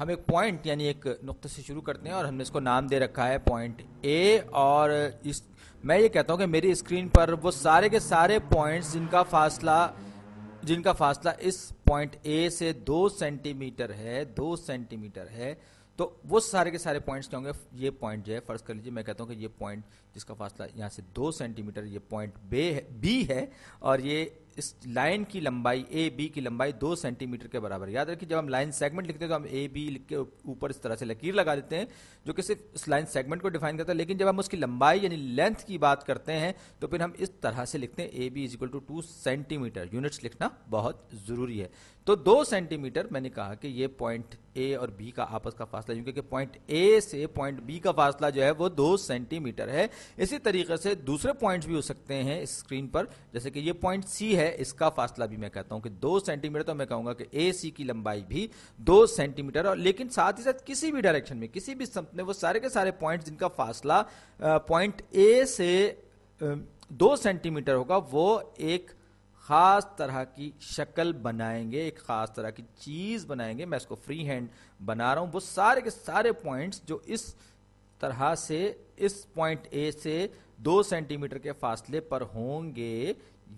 हम एक पॉइंट यानी एक नुक्ते से शुरू करते हैं और हमने इसको नाम दे रखा है पॉइंट ए और इस मैं ये कहता हूँ कि मेरी स्क्रीन पर वो सारे के सारे पॉइंट्स जिनका फासला जिनका फासला इस पॉइंट ए से दो सेंटीमीटर है दो सेंटीमीटर है तो वो सारे के सारे पॉइंट्स क्या होंगे ये पॉइंट जो है फर्ज कर लीजिए मैं कहता हूँ कि ये पॉइंट जिसका फासला यहाँ से दो सेंटीमीटर ये पॉइंट बे है बी है और ये इस लाइन की लंबाई ए बी की लंबाई दो सेंटीमीटर के बराबर याद रखिए जब हम लाइन सेगमेंट लिखते हैं तो हम ए बी लिख के ऊपर इस तरह से लकीर लगा देते हैं जो कि सिर्फ इस लाइन सेगमेंट को डिफाइन करता है लेकिन जब हम उसकी लंबाई यानी लेंथ की बात करते हैं तो फिर हम इस तरह से लिखते हैं A B is equal to two centimetre units लिखना बहुत जरूरी है तो दो सेंटीमीटर मैंने कहा कि ये पॉइंट ए और बी का आपस का फासला क्योंकि पॉइंट ए से पॉइंट बी का फासला जो है वो दो सेंटीमीटर है इसी तरीके से दूसरे पॉइंट्स भी हो सकते हैं इस स्क्रीन पर जैसे कि ये पॉइंट सी है इसका फासला भी मैं कहता हूं कि दो सेंटीमीटर तो मैं कहूंगा कि ए सी की लंबाई भी दो सेंटीमीटर और लेकिन साथ ही साथ किसी भी डायरेक्शन में किसी भी समत में वो सारे के सारे पॉइंट जिनका फासला पॉइंट ए से दो सेंटीमीटर होगा वो एक ख़ास तरह की शक्ल बनाएंगे एक ख़ास तरह की चीज़ बनाएंगे मैं इसको फ्री हैंड बना रहा हूँ वो सारे के सारे पॉइंट्स जो इस तरह से इस पॉइंट ए से दो सेंटीमीटर के फासले पर होंगे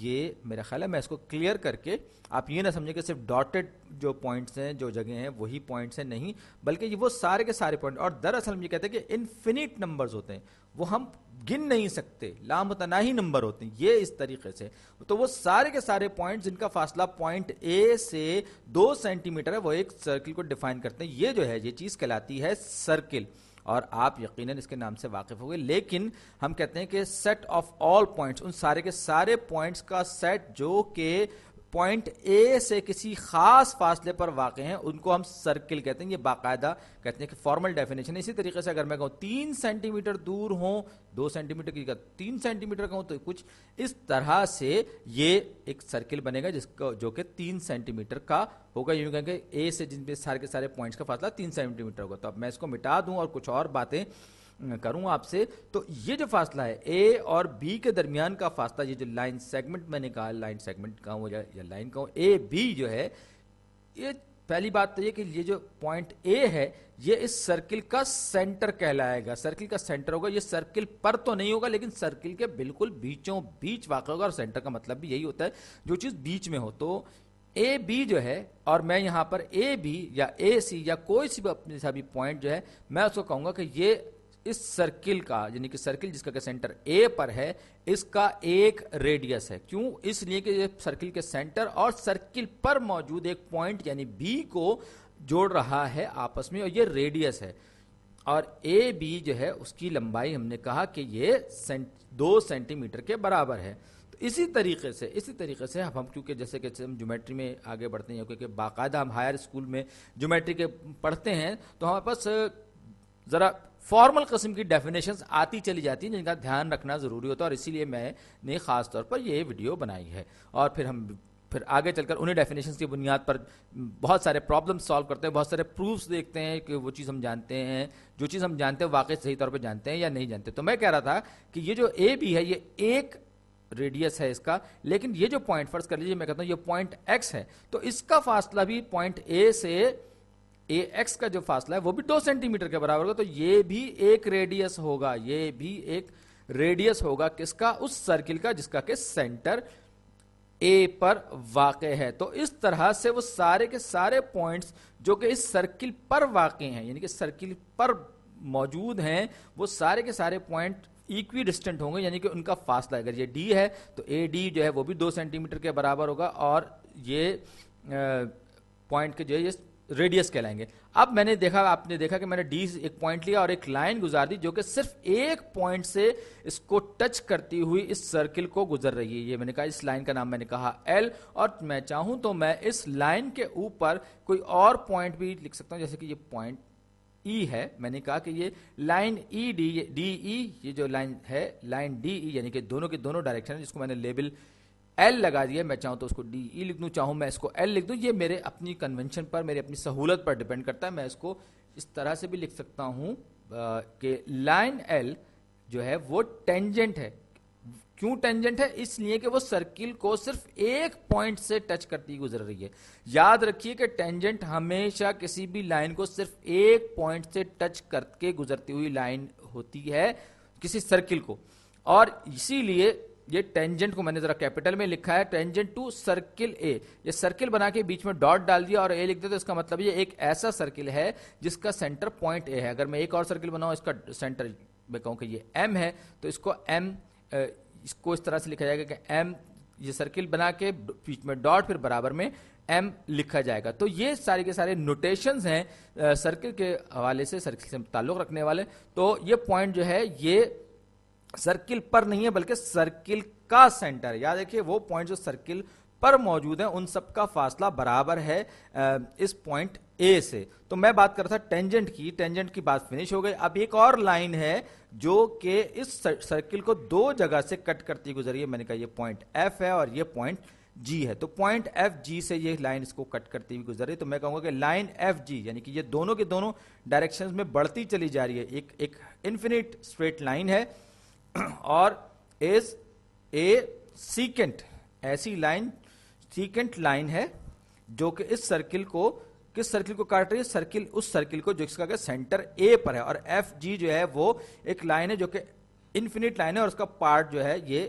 ये मेरा ख्याल है मैं इसको क्लियर करके आप ये ना समझें कि सिर्फ डॉटेड जो पॉइंट्स हैं जो जगह हैं वही पॉइंट्स हैं नहीं बल्कि ये वो सारे के सारे पॉइंट और दरअसल हम ये कहते हैं कि इन्फिनिट नंबर्स होते हैं वो हम गिन नहीं सकते ही नंबर होते हैं ये इस तरीके से तो वो सारे के सारे पॉइंट जिनका फासला पॉइंट ए से दो सेंटीमीटर है वो एक सर्किल को डिफाइन करते हैं ये जो है ये चीज़ कहलाती है सर्किल और आप यकीनन इसके नाम से वाकिफ होंगे लेकिन हम कहते हैं कि सेट ऑफ ऑल पॉइंट्स उन सारे के सारे पॉइंट्स का सेट जो के पॉइंट ए से किसी खास फासले पर वाक़ हैं उनको हम सर्किल कहते हैं ये बाकायदा कहते हैं कि फॉर्मल डेफिनेशन इसी तरीके से अगर मैं कहूँ तीन सेंटीमीटर दूर हो दो सेंटीमीटर की तीन सेंटीमीटर हूं तो कुछ इस तरह से ये एक सर्किल बनेगा जिसका जो कि तीन सेंटीमीटर का होगा यूं कहेंगे ए से जिनपे सारे के सारे पॉइंट्स का फासला तीन सेंटीमीटर होगा तो अब मैं इसको मिटा दूं और कुछ और बातें करूं आपसे तो ये जो फासला है ए और बी के दरमियान का फासला ये जो लाइन सेगमेंट मैंने कहा लाइन सेगमेंट का या, या लाइन कहूँ ए बी जो है ये पहली बात तो ये कि ये जो पॉइंट ए है ये इस सर्किल का सेंटर कहलाएगा सर्किल का सेंटर होगा ये सर्किल पर तो नहीं होगा लेकिन सर्किल के बिल्कुल बीचों बीच वाक़ होगा और सेंटर का मतलब भी यही होता है जो चीज़ बीच में हो तो ए बी जो है और मैं यहाँ पर ए बी या ए सी या कोई सी भी अपने सा भी पॉइंट जो है मैं उसको कहूँगा कि ये इस सर्किल का यानी कि सर्किल जिसका के सेंटर ए पर है इसका एक रेडियस है क्यों इसलिए कि सर्किल के सेंटर और सर्किल पर मौजूद एक पॉइंट यानी बी को जोड़ रहा है आपस में और ये रेडियस है और ए बी जो है उसकी लंबाई हमने कहा कि ये सेंट, दो सेंटीमीटर के बराबर है तो इसी तरीके से इसी तरीके से हम क्योंकि जैसे कि हम ज्योमेट्री में आगे बढ़ते हैं क्योंकि बाकायदा हम हायर स्कूल में ज्योमेट्री के पढ़ते हैं तो हमारे पास ज़रा फॉर्मल कस्म की डेफिनेशंस आती चली जाती हैं जिनका ध्यान रखना ज़रूरी होता है और इसीलिए मैंने ख़ास तौर पर ये वीडियो बनाई है और फिर हम फिर आगे चलकर उन्हीं डेफिनेशन की बुनियाद पर बहुत सारे प्रॉब्लम सॉल्व करते हैं बहुत सारे प्रूफ्स देखते हैं कि वो चीज़ हम जानते हैं जो चीज़ हम जानते हैं वाकई सही तौर पर जानते हैं या नहीं जानते तो मैं कह रहा था कि ये जो ए बी है ये एक रेडियस है इसका लेकिन ये जो पॉइंट फर्स्ट कर लीजिए मैं कहता हूँ ये पॉइंट एक्स है तो इसका फासला भी पॉइंट ए से ए एक्स का जो फासला है वो भी दो सेंटीमीटर के बराबर होगा तो ये भी एक रेडियस होगा ये भी एक रेडियस होगा किसका उस सर्किल का जिसका के सेंटर ए पर वाक़ है तो इस तरह से वो सारे के सारे पॉइंट्स जो कि इस सर्किल पर वाक़ हैं यानी कि सर्किल पर मौजूद हैं वो सारे के सारे पॉइंट इक्वी डिस्टेंट होंगे यानी कि उनका फासला अगर ये डी है तो ए डी जो है वो भी दो सेंटीमीटर के बराबर होगा और ये पॉइंट के जो है ये रेडियस कहलाएंगे अब मैंने देखा आपने देखा कि मैंने डी एक पॉइंट लिया और एक लाइन गुजार दी जो कि सिर्फ एक पॉइंट से इसको टच करती हुई इस सर्किल को गुजर रही है ये मैंने कहा इस लाइन का नाम मैंने कहा एल और मैं चाहूं तो मैं इस लाइन के ऊपर कोई और पॉइंट भी लिख सकता हूं जैसे कि ये पॉइंट ई e है मैंने कहा कि ये line E D D E ये जो लाइन है लाइन डी ई यानी कि दोनों के दोनों डायरेक्शन है जिसको मैंने लेबल एल लगा दिया मैं चाहूँ तो उसको डी ई e लिख दूँ चाहूँ मैं इसको एल लिख दूँ ये मेरे अपनी कन्वेंशन पर मेरी अपनी सहूलत पर डिपेंड करता है मैं इसको इस तरह से भी लिख सकता हूँ कि लाइन एल जो है वो टेंजेंट है क्यों टेंजेंट है इसलिए कि वो सर्किल को सिर्फ एक पॉइंट से टच करती गुजर रही है याद रखिए कि टेंजेंट हमेशा किसी भी लाइन को सिर्फ एक पॉइंट से टच करके गुजरती हुई लाइन होती है किसी सर्किल को और इसीलिए ये टेंजेंट को मैंने जरा कैपिटल में लिखा है टेंजेंट टू सर्किल ए ये सर्किल बना के बीच में डॉट डाल दिया और ए लिख दिया तो इसका मतलब ये एक ऐसा सर्किल है जिसका सेंटर पॉइंट ए है अगर मैं एक और सर्किल बनाऊँ इसका सेंटर मैं कहूँ कि ये एम है तो इसको एम इसको इस तरह से लिखा जाएगा कि एम ये सर्किल बना के बीच में डॉट फिर बराबर में एम लिखा जाएगा तो ये सारे के सारे नोटेशन हैं सर्किल के हवाले से सर्किल से ताल्लुक रखने वाले तो ये पॉइंट जो है ये सर्किल पर नहीं है बल्कि सर्किल का सेंटर याद रखिए वो पॉइंट जो सर्किल पर मौजूद है उन सब का फासला बराबर है इस पॉइंट ए से तो मैं बात कर रहा था टेंजेंट की टेंजेंट की बात फिनिश हो गई अब एक और लाइन है जो कि इस सर्किल को दो जगह से कट करती गुजरी है मैंने कहा ये पॉइंट एफ है और ये पॉइंट जी है तो पॉइंट एफ जी से ये लाइन इसको कट करती हुई गुजर रही तो मैं कहूंगा कि लाइन एफ जी यानी कि ये दोनों के दोनों डायरेक्शंस में बढ़ती चली जा रही है एक एक इन्फिनिट स्ट्रेट लाइन है और इज ए सीकेंट ऐसी लाइन सीकेंट लाइन है जो कि इस सर्किल को किस सर्किल को काट रही है सर्किल उस सर्किल को जो इसका सेंटर ए पर है और एफ जी जो है वो एक लाइन है जो कि इन्फिनिट लाइन है और उसका पार्ट जो है ये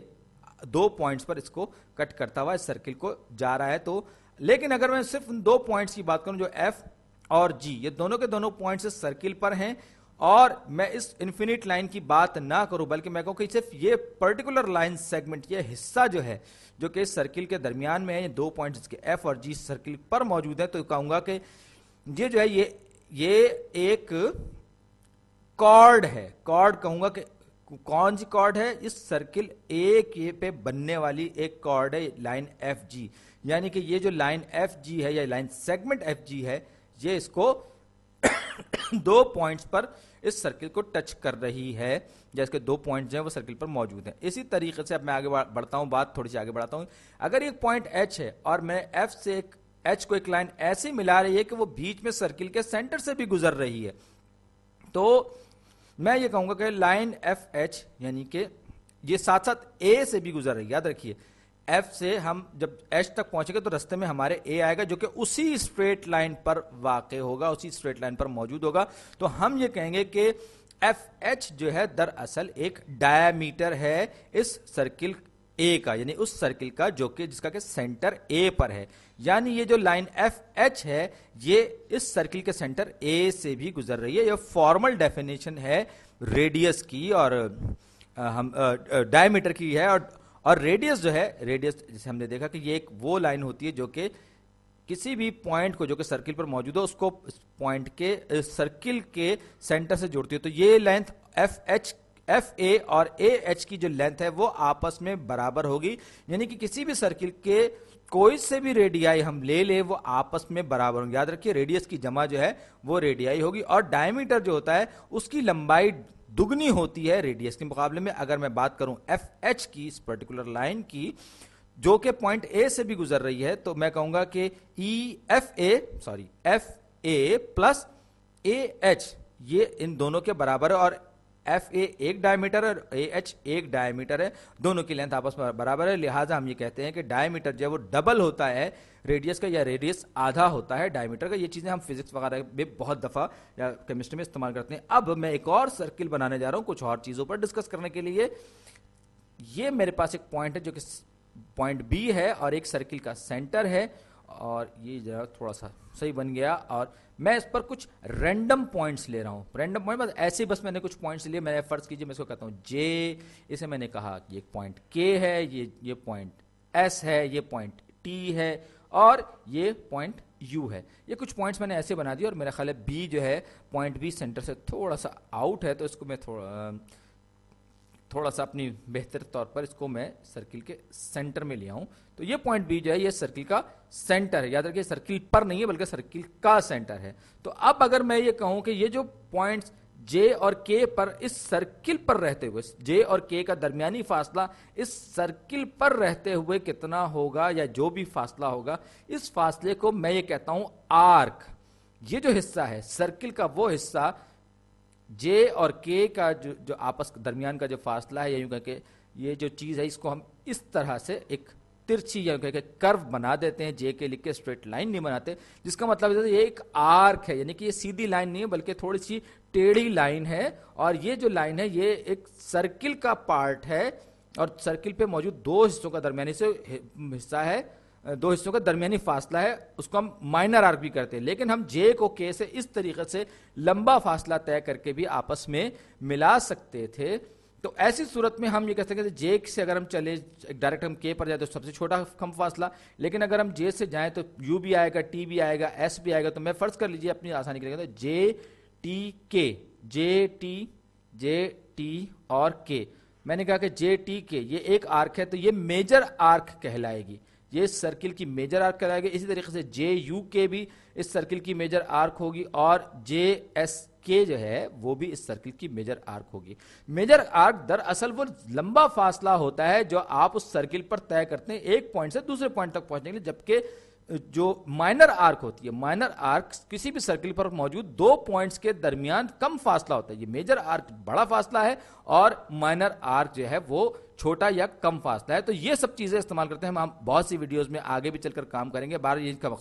दो पॉइंट्स पर इसको कट करता हुआ इस सर्किल को जा रहा है तो लेकिन अगर मैं सिर्फ दो पॉइंट्स की बात करूं जो एफ और जी ये दोनों के दोनों पॉइंट्स इस सर्किल पर हैं और मैं इस इन्फिनिट लाइन की बात ना करूं बल्कि मैं कहूं कि सिर्फ ये पर्टिकुलर लाइन सेगमेंट ये हिस्सा जो है जो कि सर्किल के दरमियान में है ये दो पॉइंट जिसके एफ और जी सर्किल पर मौजूद है तो कहूंगा कि ये जो है ये ये एक कॉर्ड है कॉर्ड कहूंगा कि कौन सी कॉर्ड है इस सर्किल ए के पे बनने वाली एक कॉर्ड है लाइन एफ जी यानी कि ये जो लाइन एफ जी है या लाइन सेगमेंट एफ जी है ये इसको दो पॉइंट्स पर इस सर्किल को टच कर रही है जैसे दो पॉइंट्स हैं वो सर्किल पर मौजूद हैं इसी तरीके से अब मैं आगे बढ़ता हूँ बात थोड़ी सी आगे बढ़ाता हूँ अगर एक पॉइंट एच है और मैं एफ से एक एच को एक लाइन ऐसी मिला रही है कि वो बीच में सर्किल के सेंटर से भी गुजर रही है तो मैं ये कहूंगा कि लाइन एफ एच यानी कि ये साथ साथ ए से भी गुजर रही है याद रखिए एफ से हम जब एच तक पहुंचेंगे तो रस्ते में हमारे ए आएगा जो कि उसी स्ट्रेट लाइन पर वाक़ होगा उसी स्ट्रेट लाइन पर मौजूद होगा तो हम ये कहेंगे कि एफ एच जो है दरअसल एक डायमीटर है इस सर्किल ए का यानी उस सर्किल का जो कि जिसका के सेंटर ए पर है यानी ये जो लाइन एफ एच है ये इस सर्किल के सेंटर ए से भी गुजर रही है ये फॉर्मल डेफिनेशन है रेडियस की और हम डायमीटर की है और और रेडियस जो है रेडियस जैसे हमने देखा कि ये एक वो लाइन होती है जो कि किसी भी पॉइंट को जो कि सर्किल पर मौजूद है उसको पॉइंट के सर्किल के सेंटर से जोड़ती है तो ये length F H F A और ए एच की जो लेंथ है वो आपस में बराबर होगी यानी कि किसी भी सर्किल के कोई से भी रेडियाई हम ले ले वो आपस में बराबर होंगे याद रखिए रेडियस की जमा जो है वो रेडियाई होगी और डायमीटर जो होता है उसकी लंबाई दुगनी होती है रेडियस के मुकाबले में अगर मैं बात करूं एफ एच की इस पर्टिकुलर लाइन की जो कि पॉइंट ए से भी गुजर रही है तो मैं कहूंगा कि E F A sorry F A plus A H ये इन दोनों के बराबर है और एफ ए एक डायमीटर और ए एच एक डायमीटर है दोनों की लेंथ आपस में बराबर है लिहाजा हम ये कहते हैं कि डायमीटर जो है वो डबल होता है रेडियस का या रेडियस आधा होता है डायमीटर का ये चीज़ें हम फिजिक्स वगैरह में बहुत दफ़ा या केमिस्ट्री में इस्तेमाल करते हैं अब मैं एक और सर्किल बनाने जा रहा हूँ कुछ और चीज़ों पर डिस्कस करने के लिए ये मेरे पास एक पॉइंट है जो कि पॉइंट बी है और एक सर्किल का सेंटर है और ये जरा थोड़ा सा सही बन गया और मैं इस पर कुछ रैंडम पॉइंट्स ले रहा हूँ रैंडम पॉइंट मतलब ऐसे ही बस मैंने कुछ पॉइंट्स लिए मैंने फर्ज कीजिए मैं इसको कहता हूँ जे इसे मैंने कहा कि ये पॉइंट के है ये ये पॉइंट एस है ये पॉइंट टी है और ये पॉइंट यू है ये कुछ पॉइंट्स मैंने ऐसे बना दिए और मेरा ख्याल है बी जो है पॉइंट बी सेंटर से थोड़ा सा आउट है तो इसको मैं थोड़ा थोड़ा सा अपनी बेहतर तौर पर इसको मैं सर्किल के सेंटर में ले आऊं तो ये पॉइंट बी जो है ये सर्किल का सेंटर है याद रखिए सर्किल पर नहीं है बल्कि सर्किल का सेंटर है तो अब अगर मैं ये कहूं कि ये जो पॉइंट्स जे और के पर इस सर्किल पर रहते हुए जे और के का दरमियानी फासला इस सर्किल पर रहते हुए कितना होगा या जो भी फासला होगा इस फासले को मैं ये कहता हूं आर्क ये जो हिस्सा है सर्किल का वो हिस्सा जे और के का जो जो आपस दरमियान का जो फासला है यूं कहकर कह के ये जो चीज़ है इसको हम इस तरह से एक तिरछी या कह के कर्व बना देते हैं जे के लिख के स्ट्रेट लाइन नहीं बनाते जिसका मतलब ये एक आर्क है यानी कि ये सीधी लाइन नहीं है बल्कि थोड़ी सी टेढ़ी लाइन है और ये जो लाइन है ये एक सर्किल का पार्ट है और सर्किल पे मौजूद दो हिस्सों का दरमियानी से हिस्सा है दो हिस्सों का दरमियानी फासला है उसको हम माइनर आर्क भी करते हैं लेकिन हम जे को के से इस तरीके से लंबा फासला तय करके भी आपस में मिला सकते थे तो ऐसी सूरत में हम ये कह सकते हैं जे से अगर हम चले डायरेक्ट हम के पर जाए तो सबसे छोटा कम फासला लेकिन अगर हम जे से जाएं तो यू भी आएगा टी भी आएगा एस भी आएगा तो मैं फर्ज कर लीजिए अपनी आसानी के लिए तो जे टी के जे टी जे टी और के मैंने कहा कि जे टी के ये एक आर्क है तो ये मेजर आर्क कहलाएगी ये सर्किल की मेजर आर्क कराएगा इसी तरीके से जे यू के भी इस सर्किल की मेजर आर्क होगी और जे एस के जो है वो भी इस सर्किल की मेजर आर्क होगी मेजर आर्क दरअसल वो लंबा फासला होता है जो आप उस सर्किल पर तय करते हैं एक पॉइंट से दूसरे पॉइंट तक पहुंचने के लिए जबकि जो माइनर आर्क होती है माइनर आर्क किसी भी सर्किल पर मौजूद दो पॉइंट्स के दरमियान कम फासला होता है ये मेजर आर्क बड़ा फासला है और माइनर आर्क जो है वो छोटा या कम फासला है तो ये सब चीज़ें इस्तेमाल करते हैं हम बहुत सी वीडियोस में आगे भी चलकर काम करेंगे बारह इंच का